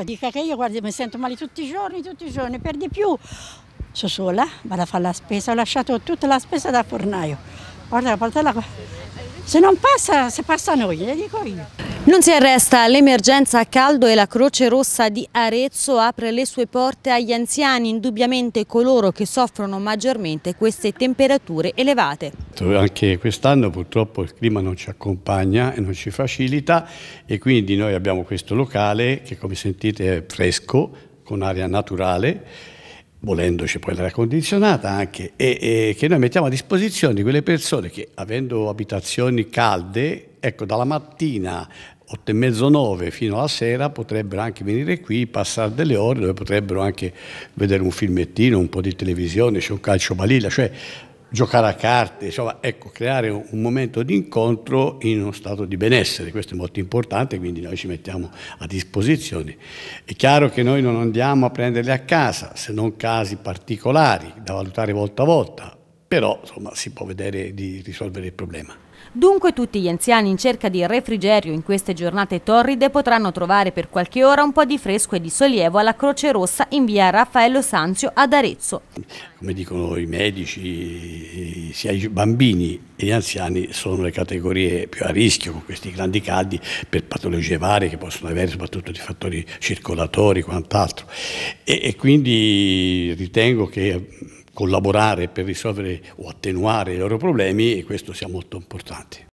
quello dica che io guardi, mi sento male tutti i giorni, tutti i giorni, per di più sono sola, vado a fare la spesa, ho lasciato tutta la spesa da fornaio. Guarda la portella qua. Se non passa, se passa a noi, le dico io. Non si arresta l'emergenza a caldo e la Croce Rossa di Arezzo apre le sue porte agli anziani, indubbiamente coloro che soffrono maggiormente queste temperature elevate. Anche quest'anno purtroppo il clima non ci accompagna e non ci facilita e quindi noi abbiamo questo locale che come sentite è fresco, con aria naturale, volendoci poi l'aria condizionata anche, e, e che noi mettiamo a disposizione di quelle persone che avendo abitazioni calde ecco, dalla mattina 8 e mezzo 9 fino alla sera potrebbero anche venire qui, passare delle ore dove potrebbero anche vedere un filmettino, un po' di televisione, c'è un calcio balilla, cioè giocare a carte, insomma, ecco, creare un momento di incontro in uno stato di benessere, questo è molto importante, quindi noi ci mettiamo a disposizione. È chiaro che noi non andiamo a prenderli a casa, se non casi particolari da valutare volta a volta, però insomma, si può vedere di risolvere il problema. Dunque tutti gli anziani in cerca di refrigerio in queste giornate torride potranno trovare per qualche ora un po' di fresco e di sollievo alla Croce Rossa in via Raffaello Sanzio ad Arezzo. Come dicono i medici, sia i bambini che gli anziani sono le categorie più a rischio con questi grandi caldi per patologie varie che possono avere soprattutto di fattori circolatori e quant'altro. e quindi ritengo che collaborare per risolvere o attenuare i loro problemi e questo sia molto importante.